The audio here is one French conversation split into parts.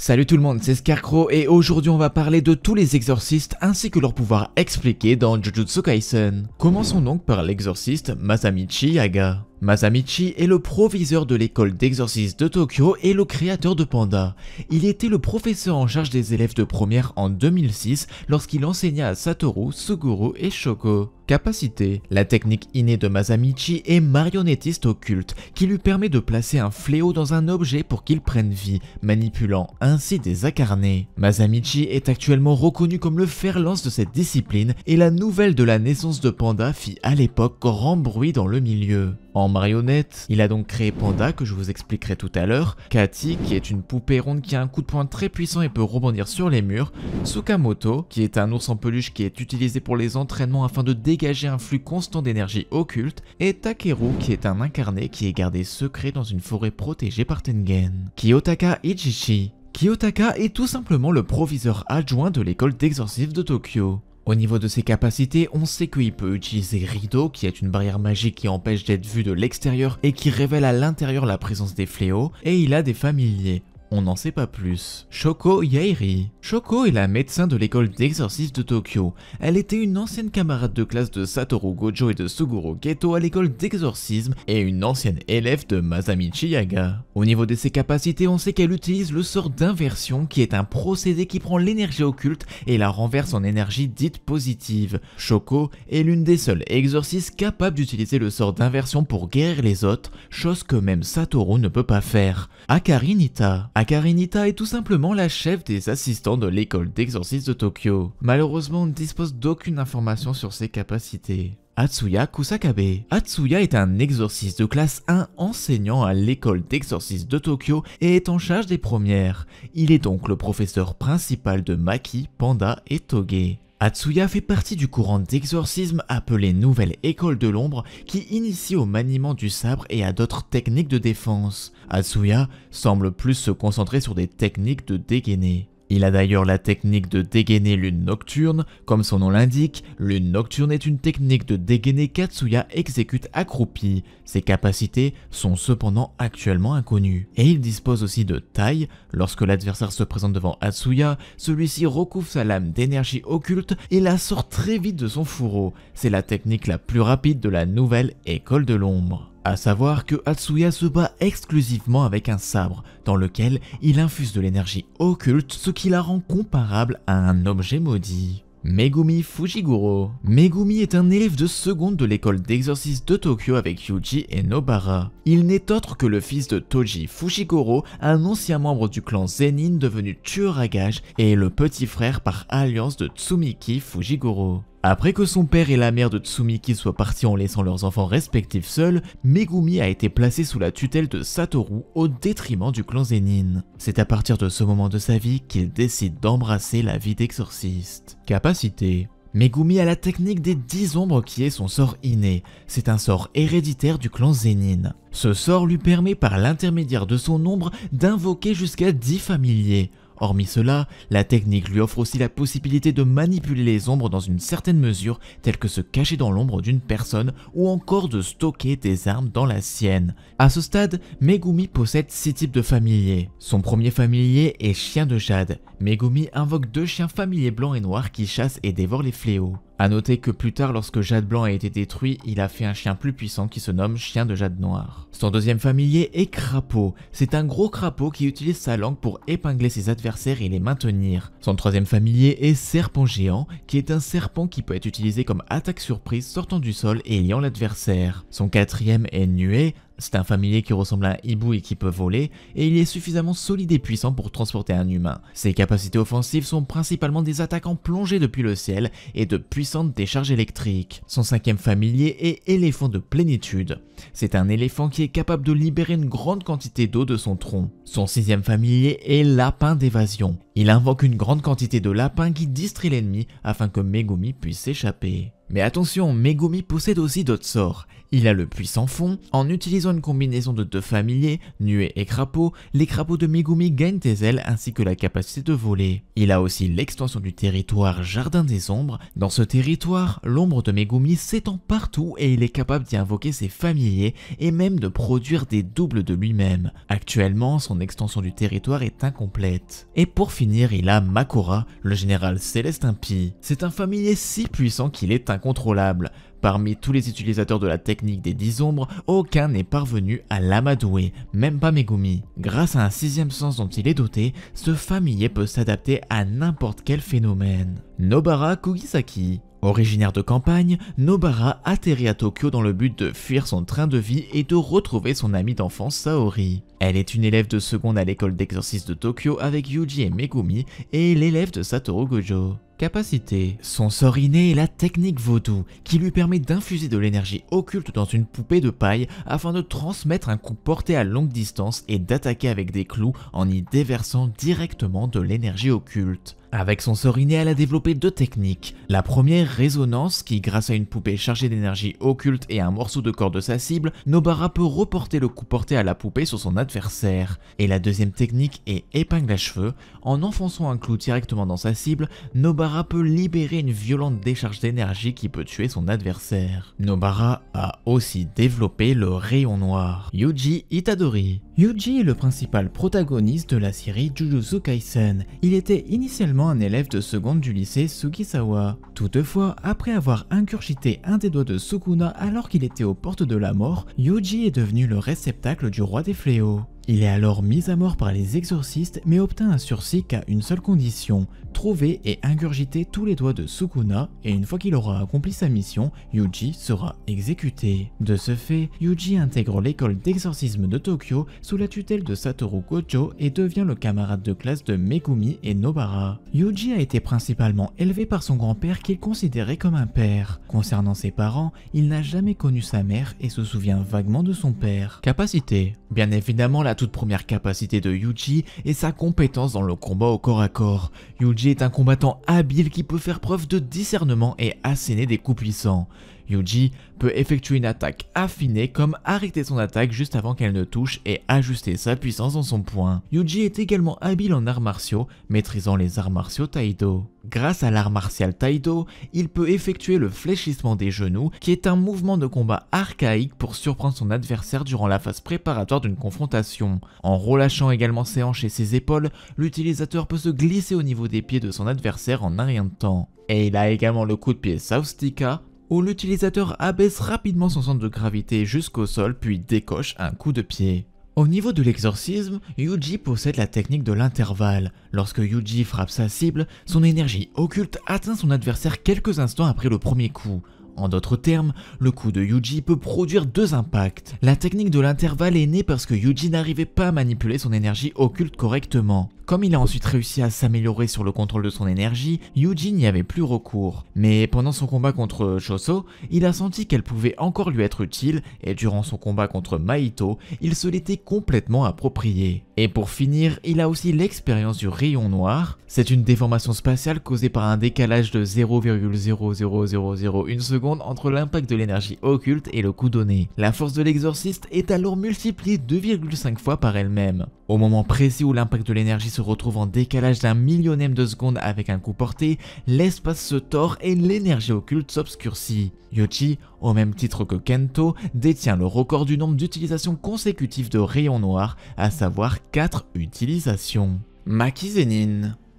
Salut tout le monde, c'est Scarecrow et aujourd'hui on va parler de tous les exorcistes ainsi que leur pouvoir expliqué dans Jujutsu Kaisen. Commençons donc par l'exorciste Masamichi Yaga. Masamichi est le proviseur de l'école d'exorcisme de Tokyo et le créateur de Panda. Il était le professeur en charge des élèves de première en 2006 lorsqu'il enseigna à Satoru, Suguru et Shoko. Capacité La technique innée de Masamichi est marionnettiste occulte, qui lui permet de placer un fléau dans un objet pour qu'il prenne vie, manipulant ainsi des incarnés. Masamichi est actuellement reconnu comme le fer-lance de cette discipline et la nouvelle de la naissance de Panda fit à l'époque grand bruit dans le milieu en marionnette. Il a donc créé Panda, que je vous expliquerai tout à l'heure, Kati qui est une poupée ronde qui a un coup de poing très puissant et peut rebondir sur les murs, Sukamoto, qui est un ours en peluche qui est utilisé pour les entraînements afin de dégager un flux constant d'énergie occulte, et Takeru, qui est un incarné qui est gardé secret dans une forêt protégée par Tengen. Kiyotaka Ijichi. Kiyotaka est tout simplement le proviseur adjoint de l'école d'exorcisme de Tokyo. Au niveau de ses capacités, on sait qu'il peut utiliser Rideau, qui est une barrière magique qui empêche d'être vu de l'extérieur et qui révèle à l'intérieur la présence des fléaux, et il a des familiers. On n'en sait pas plus. Shoko Yairi. Shoko est la médecin de l'école d'exorcisme de Tokyo. Elle était une ancienne camarade de classe de Satoru Gojo et de Suguro Geto à l'école d'exorcisme et une ancienne élève de Masami Yaga. Au niveau de ses capacités, on sait qu'elle utilise le sort d'inversion qui est un procédé qui prend l'énergie occulte et la renverse en énergie dite positive. Shoko est l'une des seules exorcistes capables d'utiliser le sort d'inversion pour guérir les autres, chose que même Satoru ne peut pas faire. Akari Nita. Akarinita est tout simplement la chef des assistants de l'école d'exorcisme de Tokyo. Malheureusement, on ne dispose d'aucune information sur ses capacités. Atsuya Kusakabe. Atsuya est un exorciste de classe 1 enseignant à l'école d'exorcisme de Tokyo et est en charge des premières. Il est donc le professeur principal de Maki, Panda et Toge. Atsuya fait partie du courant d'exorcisme appelé Nouvelle École de l'Ombre qui initie au maniement du sabre et à d'autres techniques de défense. Atsuya semble plus se concentrer sur des techniques de dégainer. Il a d'ailleurs la technique de dégainer lune nocturne, comme son nom l'indique, lune nocturne est une technique de dégainer qu'Atsuya exécute accroupi, ses capacités sont cependant actuellement inconnues. Et il dispose aussi de taille, lorsque l'adversaire se présente devant Atsuya, celui-ci recouvre sa lame d'énergie occulte et la sort très vite de son fourreau, c'est la technique la plus rapide de la nouvelle école de l'ombre. A savoir que Atsuya se bat exclusivement avec un sabre, dans lequel il infuse de l'énergie occulte, ce qui la rend comparable à un objet maudit. Megumi Fujiguro. Megumi est un élève de seconde de l'école d'exercice de Tokyo avec Yuji et Nobara. Il n'est autre que le fils de Toji Fujiguro, un ancien membre du clan Zenin devenu tueur à gages et le petit frère par alliance de Tsumiki Fujiguro. Après que son père et la mère de Tsumiki soient partis en laissant leurs enfants respectifs seuls, Megumi a été placé sous la tutelle de Satoru au détriment du clan Zenin. C'est à partir de ce moment de sa vie qu'il décide d'embrasser la vie d'exorciste. Capacité Megumi a la technique des 10 ombres qui est son sort inné. C'est un sort héréditaire du clan Zenin. Ce sort lui permet par l'intermédiaire de son ombre d'invoquer jusqu'à 10 familiers. Hormis cela, la technique lui offre aussi la possibilité de manipuler les ombres dans une certaine mesure, telle que se cacher dans l'ombre d'une personne ou encore de stocker des armes dans la sienne. À ce stade, Megumi possède six types de familiers. Son premier familier est chien de jade. Megumi invoque deux chiens familiers blancs et noirs qui chassent et dévorent les fléaux. A noter que plus tard, lorsque Jade Blanc a été détruit, il a fait un chien plus puissant qui se nomme Chien de Jade Noir. Son deuxième familier est Crapaud. C'est un gros crapaud qui utilise sa langue pour épingler ses adversaires et les maintenir. Son troisième familier est Serpent Géant, qui est un serpent qui peut être utilisé comme attaque surprise sortant du sol et liant l'adversaire. Son quatrième est Nuée, c'est un familier qui ressemble à un hibou et qui peut voler, et il est suffisamment solide et puissant pour transporter un humain. Ses capacités offensives sont principalement des attaquants plongés depuis le ciel et de puissantes décharges électriques. Son cinquième familier est éléphant de plénitude. C'est un éléphant qui est capable de libérer une grande quantité d'eau de son tronc. Son sixième familier est lapin d'évasion. Il invoque une grande quantité de lapins qui distrait l'ennemi afin que Megumi puisse s'échapper. Mais attention, Megumi possède aussi d'autres sorts. Il a le puissant fond. En utilisant une combinaison de deux familiers, nuée et crapaud, les crapauds de Megumi gagnent des ailes ainsi que la capacité de voler. Il a aussi l'extension du territoire Jardin des Ombres. Dans ce territoire, l'ombre de Megumi s'étend partout et il est capable d'y invoquer ses familiers et même de produire des doubles de lui-même. Actuellement, son extension du territoire est incomplète. Et pour finir, il a Makora, le général céleste impie. C'est un familier si puissant qu'il est incontrôlable. Parmi tous les utilisateurs de la technique des 10 ombres, aucun n'est parvenu à l'amadouer, même pas Megumi. Grâce à un sixième sens dont il est doté, ce familier peut s'adapter à n'importe quel phénomène. Nobara Kugisaki, Originaire de campagne, Nobara atterrit à Tokyo dans le but de fuir son train de vie et de retrouver son amie d'enfance Saori. Elle est une élève de seconde à l'école d'exercice de Tokyo avec Yuji et Megumi et l'élève de Satoru Gojo. Capacité. Son sort inné est la technique vaudou, qui lui permet d'infuser de l'énergie occulte dans une poupée de paille afin de transmettre un coup porté à longue distance et d'attaquer avec des clous en y déversant directement de l'énergie occulte. Avec son soriné, elle a développé deux techniques. La première, résonance, qui grâce à une poupée chargée d'énergie occulte et un morceau de corps de sa cible, Nobara peut reporter le coup porté à la poupée sur son adversaire. Et la deuxième technique est épingle à cheveux. En enfonçant un clou directement dans sa cible, Nobara peut libérer une violente décharge d'énergie qui peut tuer son adversaire. Nobara a aussi développé le rayon noir. Yuji Itadori Yuji est le principal protagoniste de la série Jujutsu Kaisen. Il était initialement un élève de seconde du lycée Sugisawa. Toutefois, après avoir incurgité un des doigts de Sukuna alors qu'il était aux portes de la mort, Yuji est devenu le réceptacle du roi des fléaux. Il est alors mis à mort par les exorcistes mais obtint un sursis qu'à une seule condition, trouver et ingurgiter tous les doigts de Sukuna et une fois qu'il aura accompli sa mission, Yuji sera exécuté. De ce fait, Yuji intègre l'école d'exorcisme de Tokyo sous la tutelle de Satoru Gojo et devient le camarade de classe de Megumi et Nobara. Yuji a été principalement élevé par son grand-père qu'il considérait comme un père. Concernant ses parents, il n'a jamais connu sa mère et se souvient vaguement de son père. Capacité Bien évidemment, la toute première capacité de Yuji et sa compétence dans le combat au corps à corps. Yuji est un combattant habile qui peut faire preuve de discernement et asséner des coups puissants. Yuji peut effectuer une attaque affinée comme arrêter son attaque juste avant qu'elle ne touche et ajuster sa puissance dans son point. Yuji est également habile en arts martiaux, maîtrisant les arts martiaux Taido. Grâce à l'art martial Taido, il peut effectuer le fléchissement des genoux, qui est un mouvement de combat archaïque pour surprendre son adversaire durant la phase préparatoire d'une confrontation. En relâchant également ses hanches et ses épaules, l'utilisateur peut se glisser au niveau des pieds de son adversaire en un rien de temps. Et il a également le coup de pied Saustika, où l'utilisateur abaisse rapidement son centre de gravité jusqu'au sol puis décoche un coup de pied. Au niveau de l'exorcisme, Yuji possède la technique de l'intervalle. Lorsque Yuji frappe sa cible, son énergie occulte atteint son adversaire quelques instants après le premier coup. En d'autres termes, le coup de Yuji peut produire deux impacts. La technique de l'intervalle est née parce que Yuji n'arrivait pas à manipuler son énergie occulte correctement. Comme il a ensuite réussi à s'améliorer sur le contrôle de son énergie, Yuji n'y avait plus recours. Mais pendant son combat contre Shoso, il a senti qu'elle pouvait encore lui être utile et durant son combat contre Maito, il se l'était complètement approprié. Et pour finir, il a aussi l'expérience du rayon noir. C'est une déformation spatiale causée par un décalage de 0,00001 seconde entre l'impact de l'énergie occulte et le coup donné. La force de l'exorciste est alors multipliée 2,5 fois par elle-même. Au moment précis où l'impact de l'énergie se retrouve en décalage d'un millionième de seconde avec un coup porté, l'espace se tord et l'énergie occulte s'obscurcit. Yochi, au même titre que Kento, détient le record du nombre d'utilisations consécutives de rayons noirs, à savoir 4 utilisations. Maki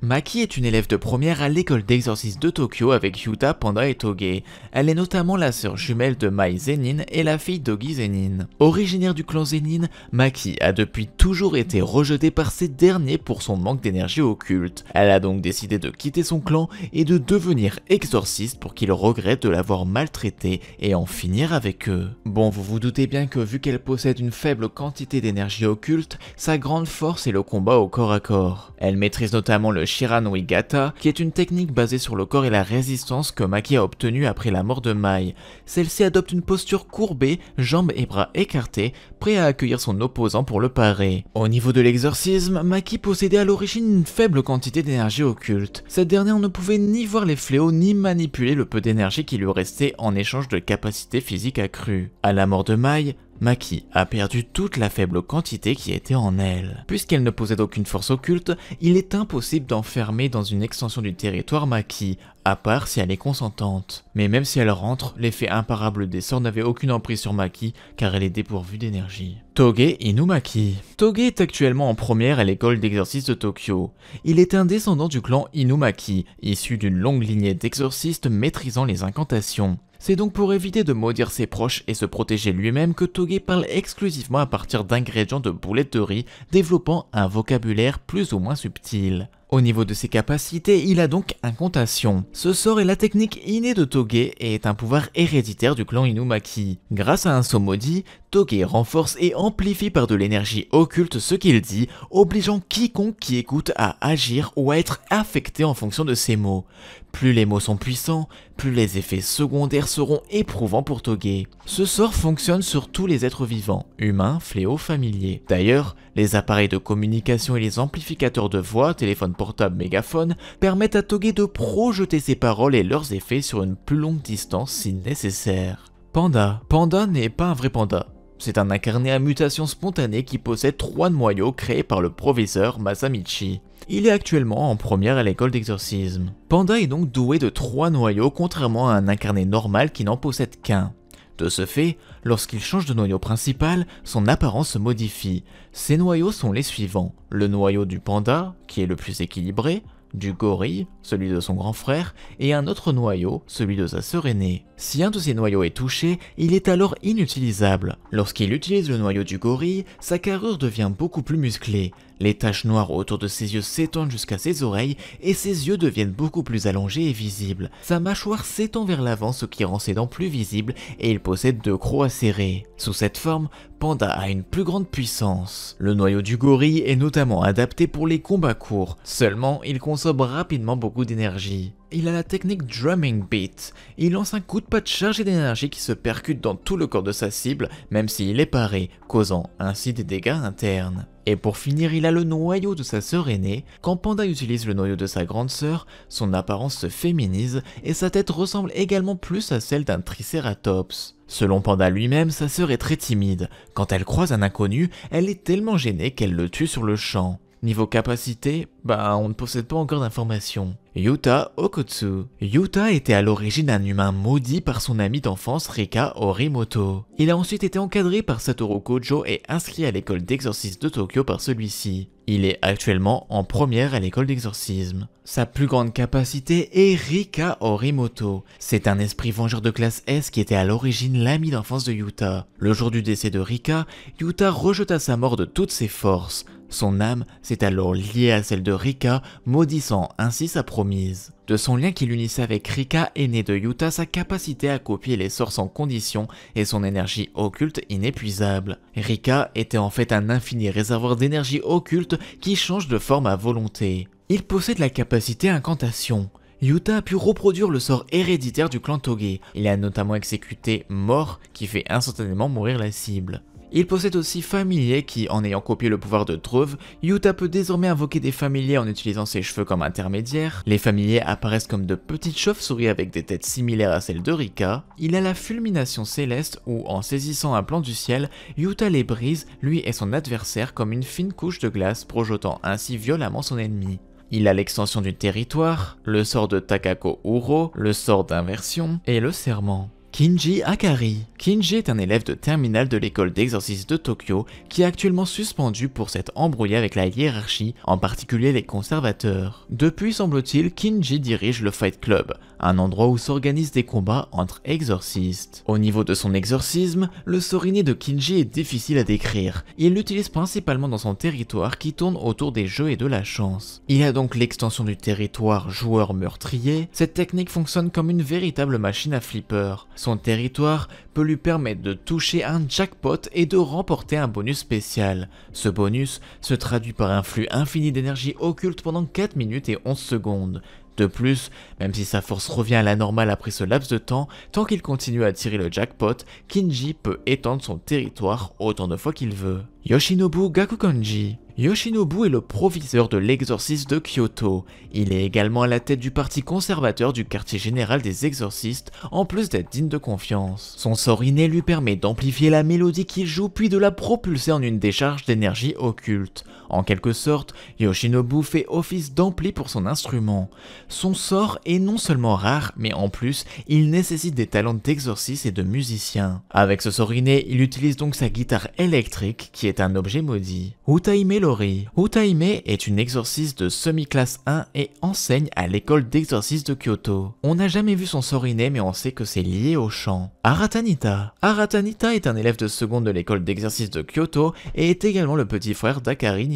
Maki est une élève de première à l'école d'exorcisme de Tokyo avec Yuta, Panda et Toge. Elle est notamment la sœur jumelle de Mai Zenin et la fille d'Ogi Zenin. Originaire du clan Zenin, Maki a depuis toujours été rejetée par ces derniers pour son manque d'énergie occulte. Elle a donc décidé de quitter son clan et de devenir exorciste pour qu'il regrette de l'avoir maltraitée et en finir avec eux. Bon, vous vous doutez bien que vu qu'elle possède une faible quantité d'énergie occulte, sa grande force est le combat au corps à corps. Elle maîtrise notamment le Shiranui Gata, qui est une technique basée sur le corps et la résistance que Maki a obtenue après la mort de Mai. Celle-ci adopte une posture courbée, jambes et bras écartés, prêt à accueillir son opposant pour le parer. Au niveau de l'exorcisme, Maki possédait à l'origine une faible quantité d'énergie occulte. Cette dernière ne pouvait ni voir les fléaux ni manipuler le peu d'énergie qui lui restait en échange de capacités physiques accrues. À la mort de Mai, Maki a perdu toute la faible quantité qui était en elle. Puisqu'elle ne possède aucune force occulte, il est impossible d'enfermer dans une extension du territoire Maki, à part si elle est consentante. Mais même si elle rentre, l'effet imparable des sorts n'avait aucune emprise sur Maki, car elle est dépourvue d'énergie. Toge Inumaki Toge est actuellement en première à l'école d'exorcistes de Tokyo. Il est un descendant du clan Inumaki, issu d'une longue lignée d'exorcistes maîtrisant les incantations. C'est donc pour éviter de maudire ses proches et se protéger lui-même que Toge parle exclusivement à partir d'ingrédients de boulettes de riz, développant un vocabulaire plus ou moins subtil. Au niveau de ses capacités, il a donc incantation. Ce sort est la technique innée de Toge et est un pouvoir héréditaire du clan Inumaki. Grâce à un saut maudit, Toge renforce et amplifie par de l'énergie occulte ce qu'il dit, obligeant quiconque qui écoute à agir ou à être affecté en fonction de ses mots. Plus les mots sont puissants, plus les effets secondaires seront éprouvants pour Toge. Ce sort fonctionne sur tous les êtres vivants, humains, fléaux, familiers. D'ailleurs, les appareils de communication et les amplificateurs de voix, téléphones portables, mégaphones, permettent à Toge de projeter ses paroles et leurs effets sur une plus longue distance si nécessaire. Panda. Panda n'est pas un vrai panda. C'est un incarné à mutation spontanée qui possède trois noyaux créés par le professeur Masamichi. Il est actuellement en première à l'école d'exorcisme. Panda est donc doué de trois noyaux contrairement à un incarné normal qui n'en possède qu'un. De ce fait, lorsqu'il change de noyau principal, son apparence se modifie. Ces noyaux sont les suivants, le noyau du panda, qui est le plus équilibré, du gorille, celui de son grand frère, et un autre noyau, celui de sa sœur aînée. Si un de ces noyaux est touché, il est alors inutilisable. Lorsqu'il utilise le noyau du gorille, sa carrure devient beaucoup plus musclée, les taches noires autour de ses yeux s'étendent jusqu'à ses oreilles et ses yeux deviennent beaucoup plus allongés et visibles. Sa mâchoire s'étend vers l'avant ce qui rend ses dents plus visibles et il possède deux crocs acérés. Sous cette forme, Panda a une plus grande puissance. Le noyau du gorille est notamment adapté pour les combats courts, seulement il consomme rapidement beaucoup d'énergie. Il a la technique Drumming Beat. Il lance un coup de patte chargé d'énergie qui se percute dans tout le corps de sa cible, même s'il est paré, causant ainsi des dégâts internes. Et pour finir, il a le noyau de sa sœur aînée. Quand Panda utilise le noyau de sa grande sœur, son apparence se féminise et sa tête ressemble également plus à celle d'un tricératops. Selon Panda lui-même, sa sœur est très timide. Quand elle croise un inconnu, elle est tellement gênée qu'elle le tue sur le champ. Niveau capacité, bah on ne possède pas encore d'informations. Yuta Okutsu. Yuta était à l'origine un humain maudit par son ami d'enfance Rika Horimoto. Il a ensuite été encadré par Satoru Kojo et inscrit à l'école d'exorcisme de Tokyo par celui-ci. Il est actuellement en première à l'école d'exorcisme. Sa plus grande capacité est Rika Horimoto. C'est un esprit vengeur de classe S qui était à l'origine l'ami d'enfance de Yuta. Le jour du décès de Rika, Yuta rejeta sa mort de toutes ses forces. Son âme s'est alors liée à celle de Rika, maudissant ainsi sa promise. De son lien qui l'unissait avec Rika est née de Yuta sa capacité à copier les sorts sans condition et son énergie occulte inépuisable. Rika était en fait un infini réservoir d'énergie occulte qui change de forme à volonté. Il possède la capacité incantation, Yuta a pu reproduire le sort héréditaire du clan Toge. Il a notamment exécuté Mort qui fait instantanément mourir la cible. Il possède aussi familiers qui, en ayant copié le pouvoir de trouve, Yuta peut désormais invoquer des familiers en utilisant ses cheveux comme intermédiaires. Les familiers apparaissent comme de petites chauves-souris avec des têtes similaires à celles de Rika. Il a la fulmination céleste où, en saisissant un plan du ciel, Yuta les brise, lui et son adversaire, comme une fine couche de glace, projetant ainsi violemment son ennemi. Il a l'extension du territoire, le sort de Takako Uro, le sort d'inversion et le serment. Kinji Akari Kinji est un élève de terminale de l'école d'exorcisme de Tokyo qui est actuellement suspendu pour s'être embrouillé avec la hiérarchie, en particulier les conservateurs. Depuis, semble-t-il, Kinji dirige le Fight Club, un endroit où s'organisent des combats entre exorcistes. Au niveau de son exorcisme, le Soriné de Kinji est difficile à décrire. Il l'utilise principalement dans son territoire qui tourne autour des jeux et de la chance. Il a donc l'extension du territoire joueur-meurtrier. Cette technique fonctionne comme une véritable machine à flipper. Son territoire peut lui de toucher un jackpot et de remporter un bonus spécial. Ce bonus se traduit par un flux infini d'énergie occulte pendant 4 minutes et 11 secondes. De plus, même si sa force revient à la normale après ce laps de temps, tant qu'il continue à tirer le jackpot, Kinji peut étendre son territoire autant de fois qu'il veut. Yoshinobu Gakukanji Yoshinobu est le proviseur de l'exorciste de Kyoto. Il est également à la tête du parti conservateur du quartier général des exorcistes, en plus d'être digne de confiance. Son sort inné lui permet d'amplifier la mélodie qu'il joue puis de la propulser en une décharge d'énergie occulte. En quelque sorte, Yoshinobu fait office d'ampli pour son instrument. Son sort est non seulement rare, mais en plus, il nécessite des talents d'exorciste et de musicien. Avec ce sort il utilise donc sa guitare électrique, qui est un objet maudit. Utaime Lori. Utaime est une exorciste de semi-classe 1 et enseigne à l'école d'exorciste de Kyoto. On n'a jamais vu son sort mais on sait que c'est lié au chant. Aratanita. Aratanita est un élève de seconde de l'école d'exercice de Kyoto et est également le petit frère d'Akari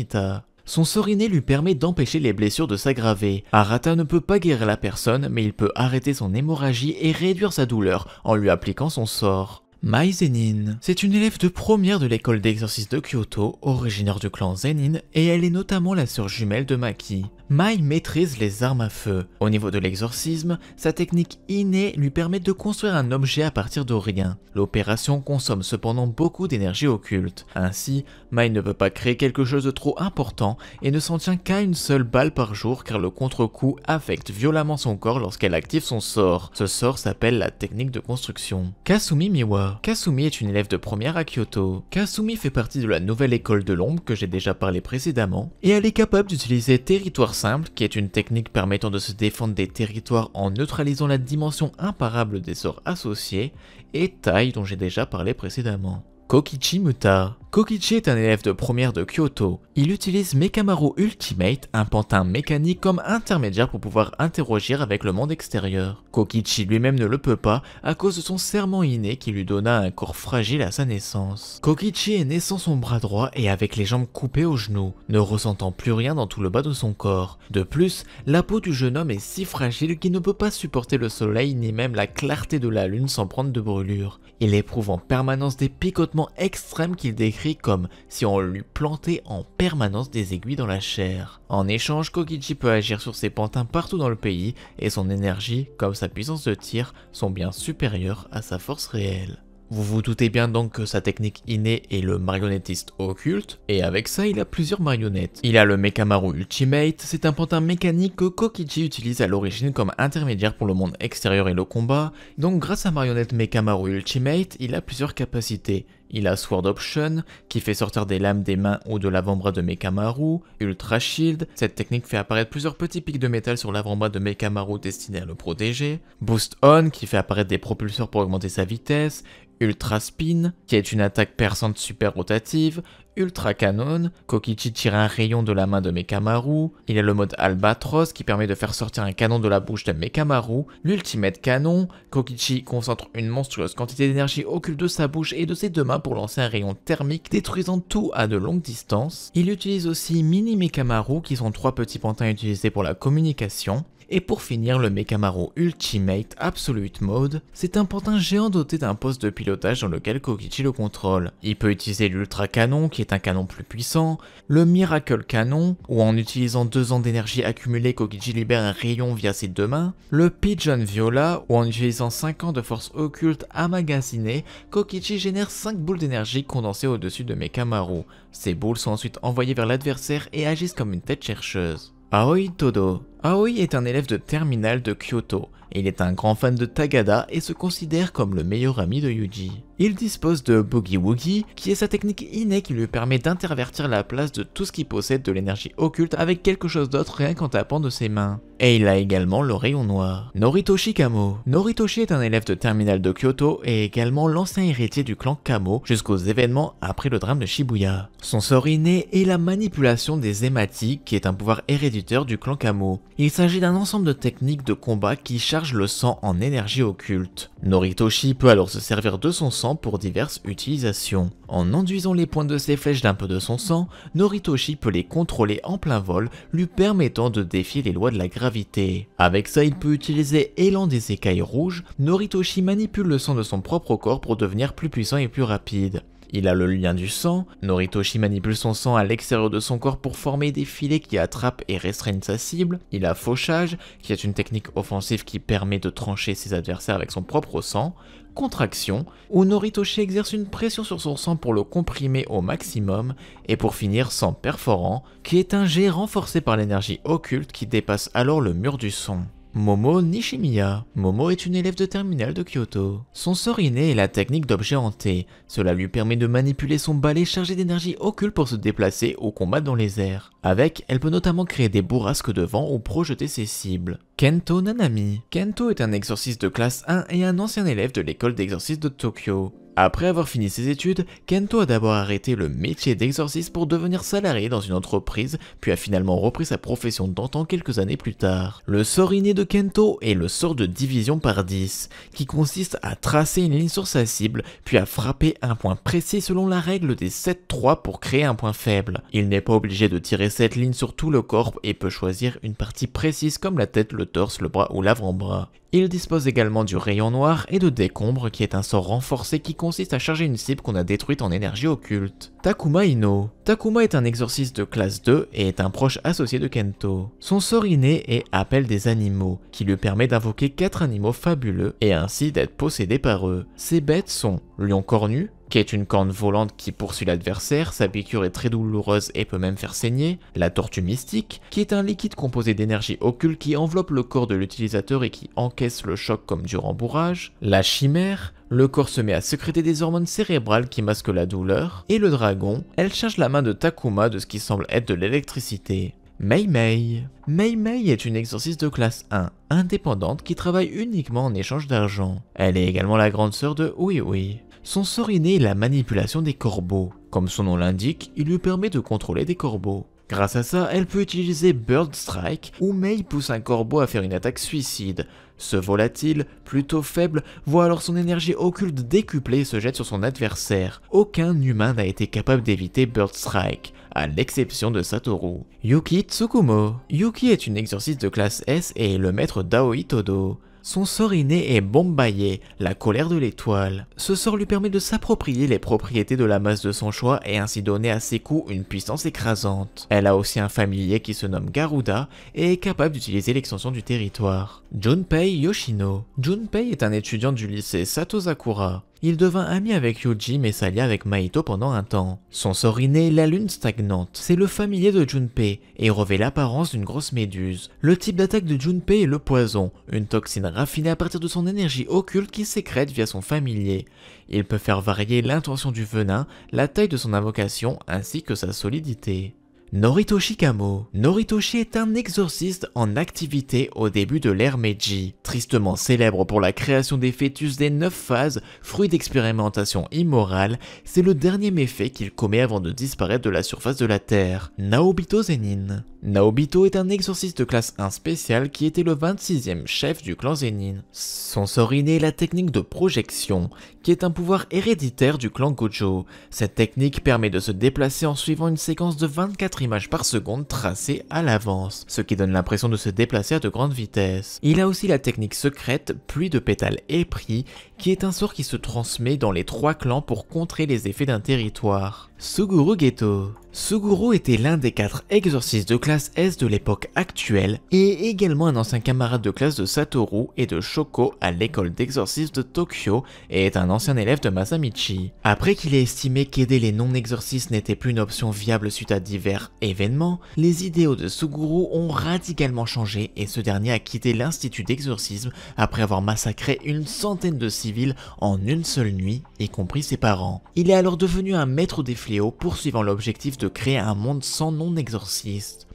son sort lui permet d'empêcher les blessures de s'aggraver. Arata ne peut pas guérir la personne, mais il peut arrêter son hémorragie et réduire sa douleur en lui appliquant son sort. Mai Zenin. C'est une élève de première de l'école d'exercice de Kyoto, originaire du clan Zenin, et elle est notamment la sœur jumelle de Maki. Mai maîtrise les armes à feu. Au niveau de l'exorcisme, sa technique innée lui permet de construire un objet à partir de rien. L'opération consomme cependant beaucoup d'énergie occulte. Ainsi, Mai ne peut pas créer quelque chose de trop important et ne s'en tient qu'à une seule balle par jour car le contre-coup affecte violemment son corps lorsqu'elle active son sort. Ce sort s'appelle la technique de construction. Kasumi Miwa. Kasumi est une élève de première à Kyoto. Kasumi fait partie de la nouvelle école de l'ombre que j'ai déjà parlé précédemment et elle est capable d'utiliser territoire qui est une technique permettant de se défendre des territoires en neutralisant la dimension imparable des sorts associés, et taille dont j'ai déjà parlé précédemment. Kokichi Muta Kokichi est un élève de première de Kyoto. Il utilise Mekamaru Ultimate, un pantin mécanique comme intermédiaire pour pouvoir interroger avec le monde extérieur. Kokichi lui-même ne le peut pas à cause de son serment inné qui lui donna un corps fragile à sa naissance. Kokichi est né sans son bras droit et avec les jambes coupées au genou, ne ressentant plus rien dans tout le bas de son corps. De plus, la peau du jeune homme est si fragile qu'il ne peut pas supporter le soleil ni même la clarté de la lune sans prendre de brûlure. Il éprouve en permanence des picotements extrêmes qu'il décrit comme si on lui plantait en permanence des aiguilles dans la chair. En échange, Kokichi peut agir sur ses pantins partout dans le pays et son énergie, comme sa puissance de tir, sont bien supérieures à sa force réelle. Vous vous doutez bien donc que sa technique innée est le marionnettiste occulte, et avec ça il a plusieurs marionnettes. Il a le Mekamaru Ultimate, c'est un pantin mécanique que Kokichi utilise à l'origine comme intermédiaire pour le monde extérieur et le combat, donc grâce à marionnette Mekamaru Ultimate, il a plusieurs capacités. Il a Sword Option, qui fait sortir des lames des mains ou de l'avant-bras de Mekamaru, Ultra Shield, cette technique fait apparaître plusieurs petits pics de métal sur l'avant-bras de Mekamaru destinés à le protéger, Boost On, qui fait apparaître des propulseurs pour augmenter sa vitesse, Ultra Spin, qui est une attaque perçante super rotative, Ultra Canon, Kokichi tire un rayon de la main de Mekamaru, il a le mode Albatros qui permet de faire sortir un canon de la bouche de Mekamaru, l'Ultimate Canon, Kokichi concentre une monstrueuse quantité d'énergie occulte de sa bouche et de ses deux mains pour lancer un rayon thermique détruisant tout à de longues distances. Il utilise aussi Mini Mekamaru qui sont trois petits pantins utilisés pour la communication, et pour finir, le Mekamaru Ultimate Absolute Mode, c'est un pantin géant doté d'un poste de pilotage dans lequel Kokichi le contrôle. Il peut utiliser l'Ultra Canon, qui est un canon plus puissant, le Miracle Canon, où en utilisant deux ans d'énergie accumulée, Kokichi libère un rayon via ses deux mains, le Pigeon Viola, où en utilisant 5 ans de force occulte amagasinée, Kokichi génère 5 boules d'énergie condensées au-dessus de Mekamaru. Ces boules sont ensuite envoyées vers l'adversaire et agissent comme une tête chercheuse. Aoi Todo, Aoi est un élève de Terminal de Kyoto. Il est un grand fan de Tagada et se considère comme le meilleur ami de Yuji. Il dispose de Boogie Woogie, qui est sa technique innée qui lui permet d'intervertir la place de tout ce qui possède de l'énergie occulte avec quelque chose d'autre rien qu'en tapant de ses mains. Et il a également le rayon noir. Noritoshi Kamo. Noritoshi est un élève de Terminal de Kyoto et également l'ancien héritier du clan Kamo jusqu'aux événements après le drame de Shibuya. Son sort inné est la manipulation des hématiques qui est un pouvoir héréditeur du clan Kamo. Il s'agit d'un ensemble de techniques de combat qui chargent le sang en énergie occulte. Noritoshi peut alors se servir de son sang pour diverses utilisations. En enduisant les pointes de ses flèches d'un peu de son sang, Noritoshi peut les contrôler en plein vol, lui permettant de défier les lois de la gravité. Avec ça, il peut utiliser élan des écailles rouges, Noritoshi manipule le sang de son propre corps pour devenir plus puissant et plus rapide. Il a le lien du sang, Noritoshi manipule son sang à l'extérieur de son corps pour former des filets qui attrapent et restreignent sa cible, il a fauchage, qui est une technique offensive qui permet de trancher ses adversaires avec son propre sang, contraction, où Noritoshi exerce une pression sur son sang pour le comprimer au maximum, et pour finir sang perforant, qui est un jet renforcé par l'énergie occulte qui dépasse alors le mur du son. Momo Nishimiya. Momo est une élève de terminale de Kyoto. Son sort inné est la technique d'objet hanté. Cela lui permet de manipuler son balai chargé d'énergie occulte pour se déplacer ou combattre dans les airs. Avec, elle peut notamment créer des bourrasques de vent ou projeter ses cibles. Kento Nanami. Kento est un exorciste de classe 1 et un ancien élève de l'école d'exorcisme de Tokyo. Après avoir fini ses études, Kento a d'abord arrêté le métier d'exorciste pour devenir salarié dans une entreprise, puis a finalement repris sa profession d'antan quelques années plus tard. Le sort inné de Kento est le sort de division par 10, qui consiste à tracer une ligne sur sa cible, puis à frapper un point précis selon la règle des 7-3 pour créer un point faible. Il n'est pas obligé de tirer cette ligne sur tout le corps et peut choisir une partie précise comme la tête, le torse, le bras ou l'avant-bras. Il dispose également du rayon noir et de décombre qui est un sort renforcé qui consiste à charger une cible qu'on a détruite en énergie occulte. Takuma Ino. Takuma est un exorciste de classe 2 et est un proche associé de Kento. Son sort inné est Appel des animaux, qui lui permet d'invoquer 4 animaux fabuleux et ainsi d'être possédé par eux. Ces bêtes sont lion cornu, qui est une corne volante qui poursuit l'adversaire, sa piqûre est très douloureuse et peut même faire saigner, la tortue mystique, qui est un liquide composé d'énergie occulte qui enveloppe le corps de l'utilisateur et qui encaisse le choc comme du rembourrage, la chimère, le corps se met à sécréter des hormones cérébrales qui masquent la douleur, et le dragon, elle charge la main de Takuma de ce qui semble être de l'électricité. Mei Mei. Mei Mei est une exorciste de classe 1, indépendante qui travaille uniquement en échange d'argent. Elle est également la grande sœur de Oui Oui. Son sort inné est la manipulation des corbeaux. Comme son nom l'indique, il lui permet de contrôler des corbeaux. Grâce à ça, elle peut utiliser Bird Strike, où Mei pousse un corbeau à faire une attaque suicide. Ce volatile, plutôt faible, voit alors son énergie occulte décuplée et se jette sur son adversaire. Aucun humain n'a été capable d'éviter Bird Strike, à l'exception de Satoru. Yuki Tsukumo Yuki est une exorciste de classe S et est le maître d'Aoi Todo. Son sort inné est Bombayé, la colère de l'étoile. Ce sort lui permet de s'approprier les propriétés de la masse de son choix et ainsi donner à ses coups une puissance écrasante. Elle a aussi un familier qui se nomme Garuda et est capable d'utiliser l'extension du territoire. Junpei Yoshino. Junpei est un étudiant du lycée Satozakura. Il devint ami avec Yuji mais s'allia avec Maito pendant un temps. Son sort inné, la lune stagnante, c'est le familier de Junpei et revêt l'apparence d'une grosse méduse. Le type d'attaque de Junpei est le poison, une toxine raffinée à partir de son énergie occulte qui sécrète via son familier. Il peut faire varier l'intention du venin, la taille de son invocation ainsi que sa solidité. Noritoshi Kamo. Noritoshi est un exorciste en activité au début de l'ère Meiji, tristement célèbre pour la création des fœtus des 9 phases, fruit d'expérimentations immorales, c'est le dernier méfait qu'il commet avant de disparaître de la surface de la Terre. Naobito Zenin. Naobito est un exorciste de classe 1 spécial qui était le 26e chef du clan Zenin. Son sort est la technique de projection, qui est un pouvoir héréditaire du clan Gojo. Cette technique permet de se déplacer en suivant une séquence de 24 images par seconde tracée à l'avance, ce qui donne l'impression de se déplacer à de grandes vitesses. Il a aussi la technique secrète, pluie de pétales épris, qui est un sort qui se transmet dans les trois clans pour contrer les effets d'un territoire. Suguru Geto. Suguru était l'un des quatre exorcistes de classe S de l'époque actuelle et également un ancien camarade de classe de Satoru et de Shoko à l'école d'exorcisme de Tokyo et est un ancien élève de Masamichi. Après qu'il ait estimé qu'aider les non-exorcistes n'était plus une option viable suite à divers événements, les idéaux de Suguru ont radicalement changé et ce dernier a quitté l'institut d'exorcisme après avoir massacré une centaine de civils ville en une seule nuit, y compris ses parents. Il est alors devenu un maître des fléaux poursuivant l'objectif de créer un monde sans non-exorciste.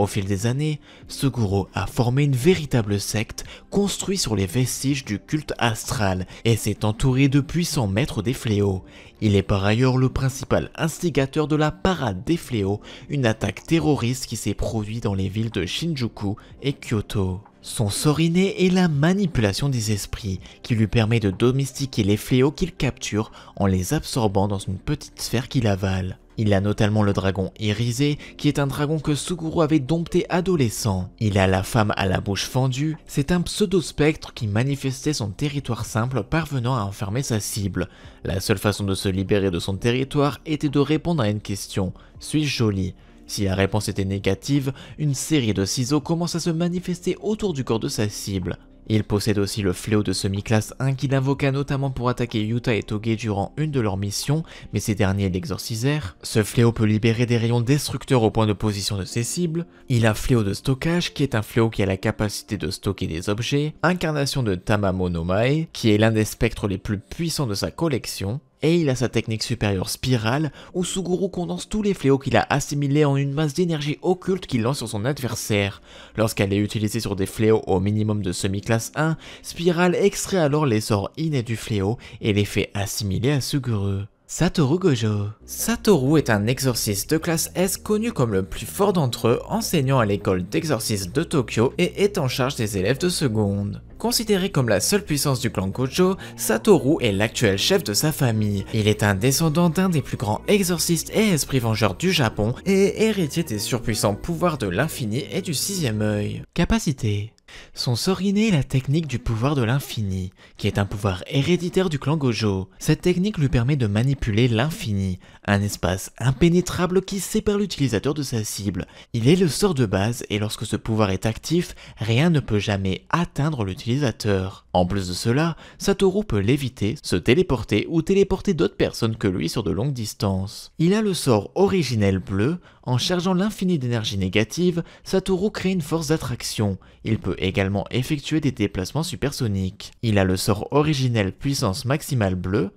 Au fil des années, Suguro a formé une véritable secte construite sur les vestiges du culte astral et s'est entouré de puissants maîtres des fléaux. Il est par ailleurs le principal instigateur de la Parade des fléaux, une attaque terroriste qui s'est produite dans les villes de Shinjuku et Kyoto. Son sort inné est la manipulation des esprits, qui lui permet de domestiquer les fléaux qu'il capture en les absorbant dans une petite sphère qu'il avale. Il a notamment le dragon irisé, qui est un dragon que Suguru avait dompté adolescent. Il a la femme à la bouche fendue, c'est un pseudo-spectre qui manifestait son territoire simple parvenant à enfermer sa cible. La seule façon de se libérer de son territoire était de répondre à une question, suis-je jolie si la réponse était négative, une série de ciseaux commence à se manifester autour du corps de sa cible. Il possède aussi le fléau de semi-classe 1 qu'il invoqua notamment pour attaquer Yuta et Toge durant une de leurs missions, mais ces derniers l'exorcisèrent. Ce fléau peut libérer des rayons destructeurs au point de position de ses cibles. Il a fléau de stockage, qui est un fléau qui a la capacité de stocker des objets. Incarnation de Tamamo no Mae, qui est l'un des spectres les plus puissants de sa collection et il a sa technique supérieure spirale où Suguru condense tous les fléaux qu'il a assimilés en une masse d'énergie occulte qu'il lance sur son adversaire. Lorsqu'elle est utilisée sur des fléaux au minimum de semi-classe 1, Spirale extrait alors les sorts innés du fléau et les fait assimiler à Suguru. Satoru Gojo. Satoru est un exorciste de classe S connu comme le plus fort d'entre eux, enseignant à l'école d'exorcisme de Tokyo et est en charge des élèves de seconde. Considéré comme la seule puissance du clan Gojo, Satoru est l'actuel chef de sa famille. Il est un descendant d'un des plus grands exorcistes et esprits vengeurs du Japon et héritier des surpuissants pouvoirs de l'infini et du sixième œil. Capacité son inné est la technique du pouvoir de l'infini, qui est un pouvoir héréditaire du clan Gojo. Cette technique lui permet de manipuler l'infini, un espace impénétrable qui sépare l'utilisateur de sa cible. Il est le sort de base et lorsque ce pouvoir est actif, rien ne peut jamais atteindre l'utilisateur. En plus de cela, Satoru peut l'éviter, se téléporter ou téléporter d'autres personnes que lui sur de longues distances. Il a le sort originel bleu, en chargeant l'infini d'énergie négative, Satoru crée une force d'attraction. Il peut également effectuer des déplacements supersoniques. Il a le sort originel puissance maximale bleue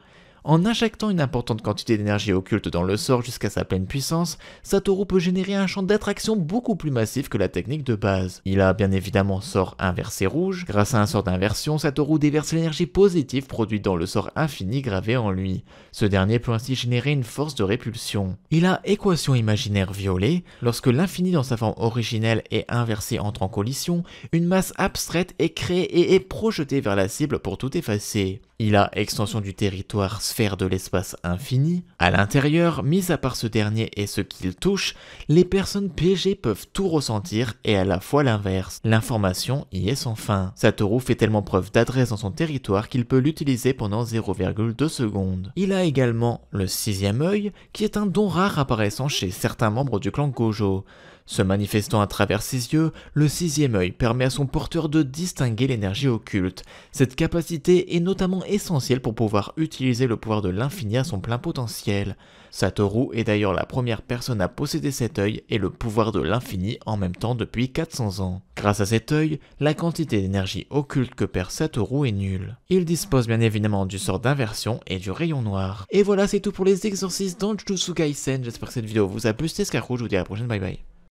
en injectant une importante quantité d'énergie occulte dans le sort jusqu'à sa pleine puissance, Satoru peut générer un champ d'attraction beaucoup plus massif que la technique de base. Il a bien évidemment sort inversé rouge, grâce à un sort d'inversion, Satoru déverse l'énergie positive produite dans le sort infini gravé en lui. Ce dernier peut ainsi générer une force de répulsion. Il a équation imaginaire violet, lorsque l'infini dans sa forme originelle et inversée entre en collision, une masse abstraite est créée et est projetée vers la cible pour tout effacer. Il a extension du territoire sphère de l'espace infini. À l'intérieur, mis à part ce dernier et ce qu'il touche, les personnes PG peuvent tout ressentir et à la fois l'inverse. L'information y est sans fin. Satoru fait tellement preuve d'adresse dans son territoire qu'il peut l'utiliser pendant 0,2 secondes. Il a également le sixième œil, qui est un don rare apparaissant chez certains membres du clan Gojo. Se manifestant à travers ses yeux, le sixième œil permet à son porteur de distinguer l'énergie occulte. Cette capacité est notamment essentielle pour pouvoir utiliser le pouvoir de l'infini à son plein potentiel. Satoru est d'ailleurs la première personne à posséder cet œil et le pouvoir de l'infini en même temps depuis 400 ans. Grâce à cet œil, la quantité d'énergie occulte que perd Satoru est nulle. Il dispose bien évidemment du sort d'inversion et du rayon noir. Et voilà, c'est tout pour les exercices dans J'espère que cette vidéo vous a plu. C'était Scarrouge, je vous dis à la prochaine, bye bye.